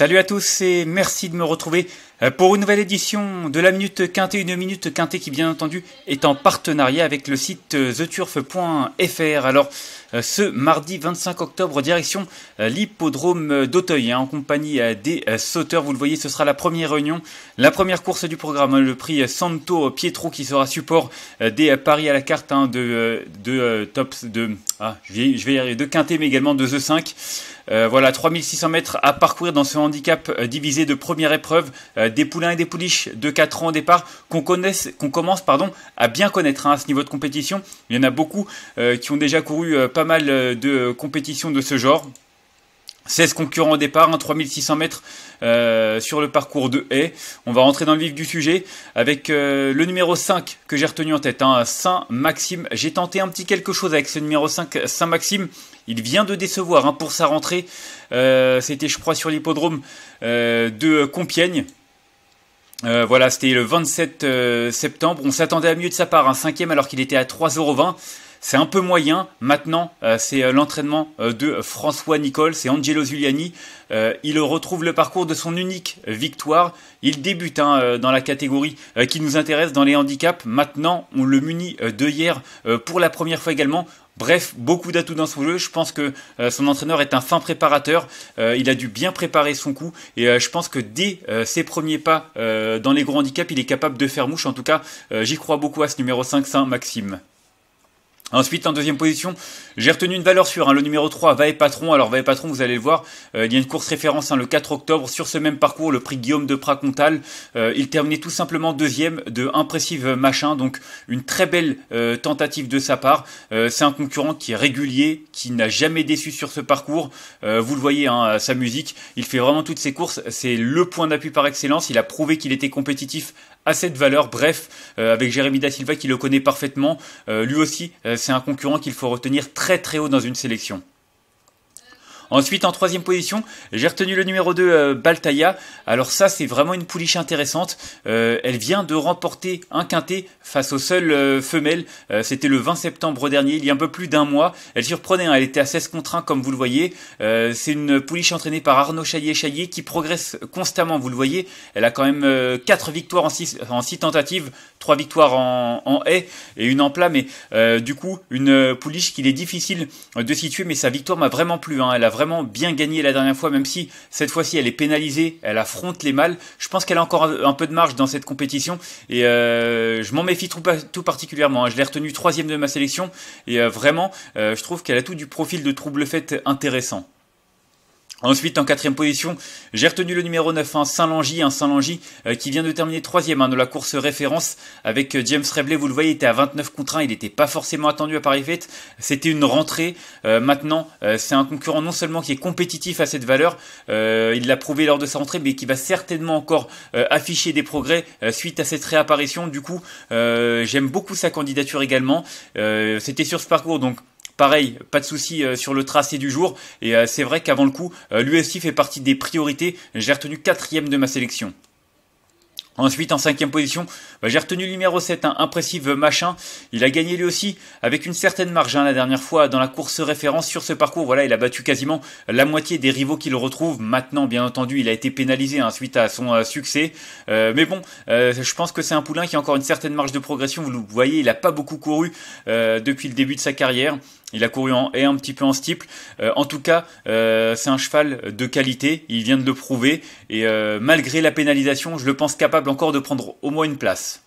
Salut à tous et merci de me retrouver euh, pour une nouvelle édition de la Minute Quintée, une Minute Quintée qui bien entendu est en partenariat avec le site euh, theturf.fr. Alors euh, ce mardi 25 octobre, direction l'hippodrome d'Auteuil hein, en compagnie des sauteurs. Vous le voyez, ce sera la première réunion, la première course du programme, hein, le prix Santo Pietro qui sera support des paris à la carte hein, de, de, tops de... Ah, je vais, de mais également de The 5. voilà, 3600 mètres à parcourir dans ce handicap divisé de première épreuve des poulains et des pouliches de 4 ans au départ qu'on qu'on commence pardon, à bien connaître hein, à ce niveau de compétition. Il y en a beaucoup euh, qui ont déjà couru euh, pas mal euh, de compétitions de ce genre. 16 concurrents au départ, 3600 hein, mètres sur le parcours de haie. On va rentrer dans le vif du sujet avec le numéro 5 que j'ai retenu en tête, hein, Saint-Maxime. J'ai tenté un petit quelque chose avec ce numéro 5, Saint-Maxime. Il vient de décevoir pour sa rentrée. C'était, je crois, sur l'hippodrome de Compiègne. Euh, voilà, c'était le 27 euh, septembre. On s'attendait à mieux de sa part, un cinquième alors qu'il était à 3,20€. C'est un peu moyen. Maintenant, euh, c'est l'entraînement de François Nicole, c'est Angelo Zuliani. il retrouve le parcours de son unique victoire. Il débute hein, dans la catégorie qui nous intéresse, dans les handicaps. Maintenant, on le munit de hier pour la première fois également Bref, beaucoup d'atouts dans son jeu. Je pense que euh, son entraîneur est un fin préparateur. Euh, il a dû bien préparer son coup. Et euh, je pense que dès ses premiers pas dans les gros handicaps, il est capable de faire mouche. En tout cas, j'y crois beaucoup à ce numéro 5, Saint Maxime. Ensuite, en deuxième position, j'ai retenu une valeur sûre, hein, le numéro 3, Vae Patron. Alors, Vae Patron, vous allez le voir, euh, il y a une course référence hein, le 4 octobre sur ce même parcours, le prix Guillaume de Pracontal. Euh, il terminait tout simplement deuxième de Impressive Machin, donc une très belle euh, tentative de sa part. C'est un concurrent qui est régulier, qui n'a jamais déçu sur ce parcours. vous le voyez, hein, sa musique, il fait vraiment toutes ses courses. C'est le point d'appui par excellence. Il a prouvé qu'il était compétitif à cette valeur. Bref, euh, avec Jérémy Da Silva qui le connaît parfaitement, euh, lui aussi, euh, c'est un concurrent qu'il faut retenir très très haut dans une sélection. Ensuite, en troisième position, j'ai retenu le numéro 2, euh, Baltaya. Alors ça, c'est vraiment une pouliche intéressante. Euh, elle vient de remporter un quintet face au seul euh, femelles. Euh, c'était le 20 septembre dernier, il y a un peu plus d'un mois. Elle surprenait, hein, elle était à 16 contre 1, comme vous le voyez. c'est une pouliche entraînée par Arnaud Chaillet-Chaillet qui progresse constamment, vous le voyez. Elle a quand même 4 victoires en 6, en tentatives, 3 victoires en, en haie et une en plat. Mais du coup, une pouliche qu'il est difficile de situer, mais sa victoire m'a vraiment plu. Hein. Elle a vraiment vraiment bien gagné la dernière fois, même si cette fois-ci elle est pénalisée, elle affronte les mâles. Je pense qu'elle a encore un peu de marge dans cette compétition et euh, je m'en méfie tout, particulièrement. Hein. Je l'ai retenue troisième de ma sélection et euh, vraiment, euh, je trouve qu'elle a tout du profil de trouble fête intéressant. Ensuite, en quatrième position, j'ai retenu le numéro 9, hein, Saint-Langy, un Saint-Langy euh, qui vient de terminer troisième hein, de la course référence avec euh, James Rebley. Vous le voyez, il était à 29 contre 1, il n'était pas forcément attendu à Paris Fête. C'était une rentrée. Euh, maintenant, c'est un concurrent non seulement qui est compétitif à cette valeur, il l'a prouvé lors de sa rentrée, mais qui va certainement encore afficher des progrès suite à cette réapparition. Du coup, j'aime beaucoup sa candidature également. C'était sur ce parcours, donc Pareil, pas de souci euh, sur le tracé du jour. Et euh, c'est vrai qu'avant le coup, euh, l'UFC fait partie des priorités. J'ai retenu quatrième de ma sélection. Ensuite, en cinquième position, bah, j'ai retenu le numéro 7, un hein, impressionnant machin. Il a gagné lui aussi avec une certaine marge hein, la dernière fois dans la course référence sur ce parcours. Voilà, il a battu quasiment la moitié des rivaux qu'il retrouve. Maintenant, bien entendu, il a été pénalisé hein, suite à son succès. mais bon, je pense que c'est un poulain qui a encore une certaine marge de progression. Vous le voyez, il n'a pas beaucoup couru depuis le début de sa carrière. Il a couru en haie, un petit peu en steeple. Euh, en tout cas, euh, c'est un cheval de qualité. Il vient de le prouver. Et euh, malgré la pénalisation, je le pense capable encore de prendre au moins une place.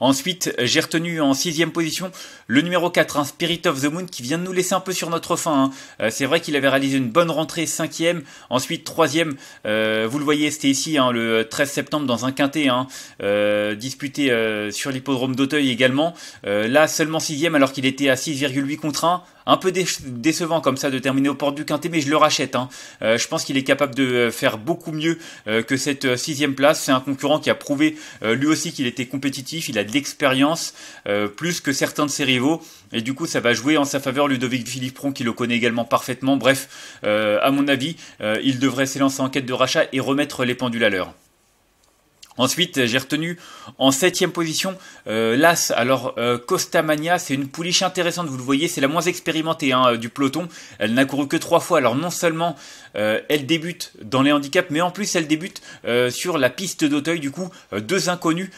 Ensuite, j'ai retenu en sixième position le numéro 4, hein, Spirit of the Moon, qui vient de nous laisser un peu sur notre fin. Hein. Euh, c'est vrai qu'il avait réalisé une bonne rentrée cinquième, ensuite troisième. Euh, vous le voyez, c'était ici hein, le 13 septembre dans un quintet hein, euh, disputé euh, sur l'hippodrome d'Auteuil également. là seulement sixième alors qu'il était à 6,8 contre 1 un peu décevant comme ça de terminer au port du Quintet, mais je le rachète. Hein. Euh, je pense qu'il est capable de euh, faire beaucoup mieux euh, que cette sixième place. C'est un concurrent qui a prouvé lui aussi qu'il était compétitif, il a de l'expérience, plus que certains de ses rivaux. Et du coup, ça va jouer en sa faveur Ludovic Pron, qui le connaît également parfaitement. Bref, à mon avis, il devrait s'élancer en quête de rachat et remettre les pendules à l'heure. Ensuite, euh, j'ai retenu en septième position euh, l'As. Alors, euh, Costamania, c'est une pouliche intéressante, vous le voyez, c'est la moins expérimentée hein, euh, du peloton. Elle n'a couru que trois fois. Alors, non seulement elle débute dans les handicaps, mais en plus, elle débute sur la piste d'Auteuil. Du coup, deux inconnus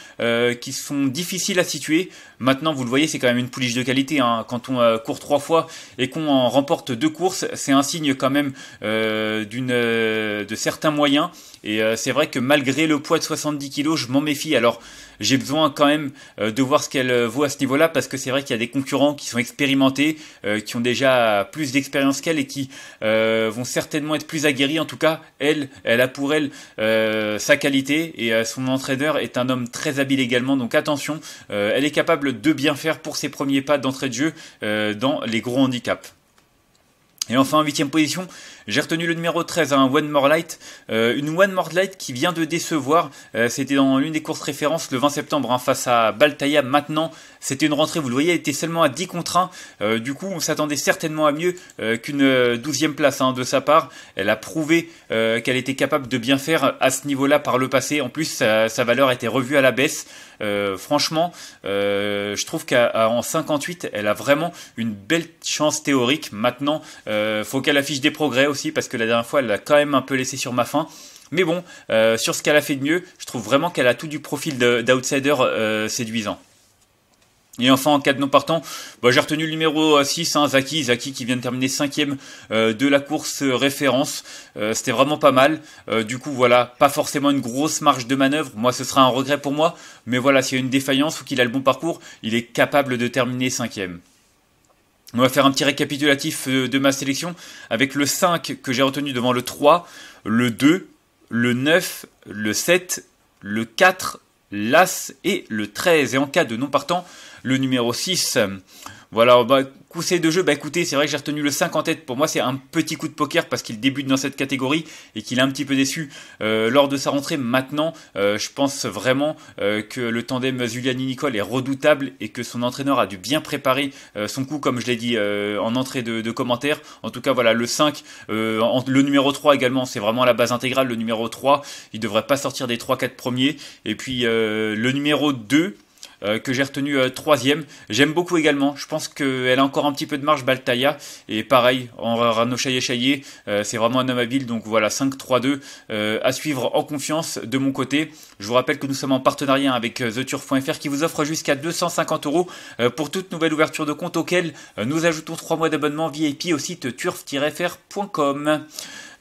qui sont difficiles à situer. Maintenant, vous le voyez, c'est quand même une pouliche de qualité. Hein. Quand on court trois fois et qu'on en remporte deux courses, c'est un signe quand même d'une de certains moyens. Et c'est vrai que malgré le poids de 70 kilos, je m'en méfie. Alors j'ai besoin quand même euh, de voir ce qu'elle euh, vaut à ce niveau-là parce que c'est vrai qu'il y a des concurrents qui sont expérimentés, euh, qui ont déjà plus d'expérience qu'elle et qui vont certainement être plus aguerris. En tout cas, elle, elle a pour elle sa qualité et son entraîneur est un homme très habile également. Donc attention, elle est capable de bien faire pour ses premiers pas d'entrée de jeu dans les gros handicaps. Et enfin en huitième position, j'ai retenu le numéro 13, un hein, One More Light, euh, une One More Light qui vient de décevoir. Euh, c'était dans l'une des courses références le 20 septembre hein, face à Baltaya. Maintenant, c'était une rentrée, vous le voyez, elle était seulement à 10 contre 1. Euh, du coup, on s'attendait certainement à mieux qu'une 12e place hein, de sa part. Elle a prouvé qu'elle était capable de bien faire à ce niveau-là par le passé. En plus, sa, valeur valeur été revue à la baisse. franchement, je trouve qu'en 58, elle a vraiment une belle chance théorique. Maintenant, euh, faut qu'elle affiche des progrès aussi parce que la dernière fois elle l'a quand même un peu laissé sur ma faim. Mais bon, euh, sur ce qu'elle a fait de mieux, je trouve vraiment qu'elle a tout du profil d'outsider euh, séduisant. Et enfin, en cas de non partant, bah, j'ai retenu le numéro 6, hein, Zaki, Zaki qui vient de terminer 5 e de la course référence. C'était vraiment pas mal. du coup, voilà, pas forcément une grosse marge de manœuvre. Moi, ce sera un regret pour moi. Mais voilà, s'il y a une défaillance ou qu'il a le bon parcours, il est capable de terminer 5 on va faire un petit récapitulatif euh, de ma sélection avec le 5 que j'ai retenu devant le 3, le 2, le 9, le 7, le 4, l'As et le 13. Et en cas de non partant, le numéro 6. Voilà, bah, conseil de jeu, bah écoutez, c'est vrai que j'ai retenu le 5 en tête. Pour moi, c'est un petit coup de poker parce qu'il débute dans cette catégorie et qu'il est un petit peu déçu euh, lors de sa rentrée. Maintenant, euh, je pense vraiment euh, que le tandem Zuliani-Nicole est redoutable et que son entraîneur a dû bien préparer son coup, comme je l'ai dit en entrée de, de commentaire. En tout cas, voilà, le 5, le numéro 3 également, c'est vraiment la base intégrale. Le numéro 3, il devrait pas sortir des 3-4 premiers. Et puis, le numéro 2, euh, que j'ai retenu euh, troisième. J'aime beaucoup également. Je pense qu'elle a encore un petit peu de marge, Baltaya. Et pareil, en Rano euh, c'est vraiment un homme habile. Donc voilà, 5-3-2 à suivre en confiance de mon côté. Je vous rappelle que nous sommes en partenariat avec TheTurf.fr qui vous offre jusqu'à 250 euros pour toute nouvelle ouverture de compte auquel nous ajoutons 3 mois d'abonnement VIP au site turf-fr.com.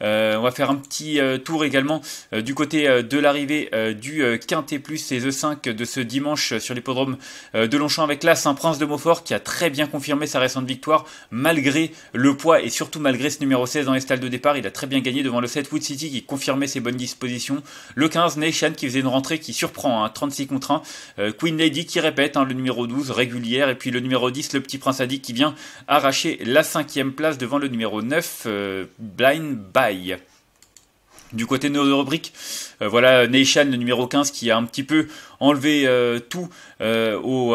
Euh, on va faire un petit euh, tour également euh, du côté de l'arrivée du Quintet Plus et e 5 de ce dimanche sur l'hippodrome de Longchamp avec là Saint-Prince de Maufort qui a très bien confirmé sa récente victoire malgré le poids et surtout malgré ce numéro 16 dans les stalles de départ. Il a très bien gagné devant le 7 Wood City qui confirmait ses bonnes dispositions. Le 15 Nation qui faisait une rentrée qui surprend, hein, 36 contre 1. Queen Lady qui répète, hein, le numéro 12 régulière. Et puis le numéro 10, le petit prince dit qui vient arracher la cinquième place devant le numéro 9, Blind Bye. Bahia. Du côté de nos rubriques, euh, voilà nation le numéro 15, qui a un petit peu enlevé euh, tout euh, au aux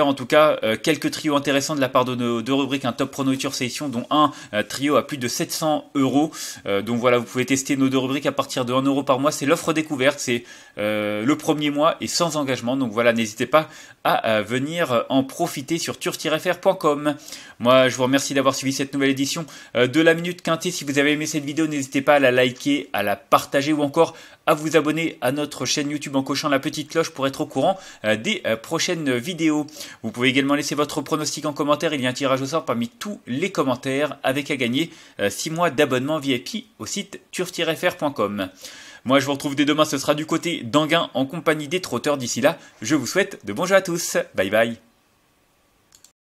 En tout cas, quelques trios intéressants de la part de nos deux rubriques, un top pronoture session dont un trio à plus de 700 euros. donc voilà, vous pouvez tester nos deux rubriques à partir de 1 euro par mois. C'est l'offre découverte, c'est le premier mois et sans engagement. Donc voilà, n'hésitez pas à, venir en profiter sur turf-fr.com. Moi, je vous remercie d'avoir suivi cette nouvelle édition de La Minute Quintée. Si vous avez aimé cette vidéo, n'hésitez pas à la liker, à la partager ou encore à vous abonner à notre chaîne YouTube en cochant la petite cloche pour être au courant euh, des euh, prochaines vidéos. Vous pouvez également laisser votre pronostic en commentaire. Il y a un tirage au sort parmi tous les commentaires avec à gagner 6 euh, mois d'abonnement VIP au site turf Moi, je vous retrouve dès demain. Ce sera du côté d'Anguin en compagnie des trotteurs. D'ici là, je vous souhaite de bons jeux à tous. Bye bye.